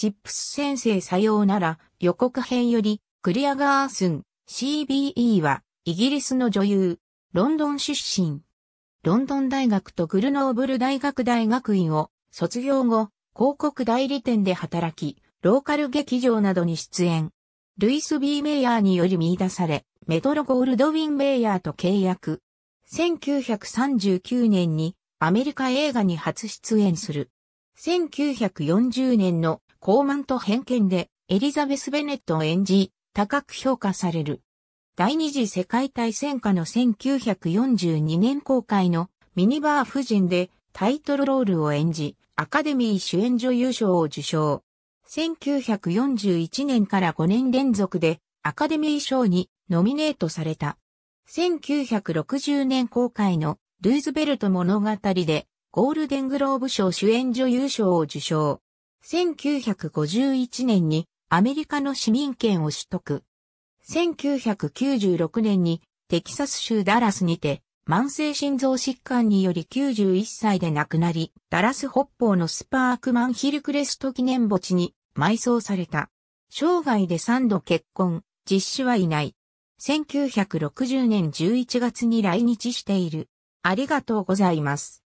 チップス先生さようなら予告編よりクリアガースン CBE はイギリスの女優、ロンドン出身。ロンドン大学とグルノーブル大学大学院を卒業後、広告代理店で働き、ローカル劇場などに出演。ルイス・ビー・メイヤーにより見出され、メトロゴールドウィン・メイヤーと契約。1939年にアメリカ映画に初出演する。1940年の傲慢と偏見でエリザベス・ベネットを演じ、高く評価される。第二次世界大戦下の1942年公開のミニバー夫人でタイトルロールを演じ、アカデミー主演女優賞を受賞。1941年から5年連続でアカデミー賞にノミネートされた。1960年公開のルーズベルト物語でゴールデングローブ賞主演女優賞を受賞。1951年にアメリカの市民権を取得。1996年にテキサス州ダラスにて慢性心臓疾患により91歳で亡くなり、ダラス北方のスパークマンヒルクレスト記念墓地に埋葬された。生涯で3度結婚、実施はいない。1960年11月に来日している。ありがとうございます。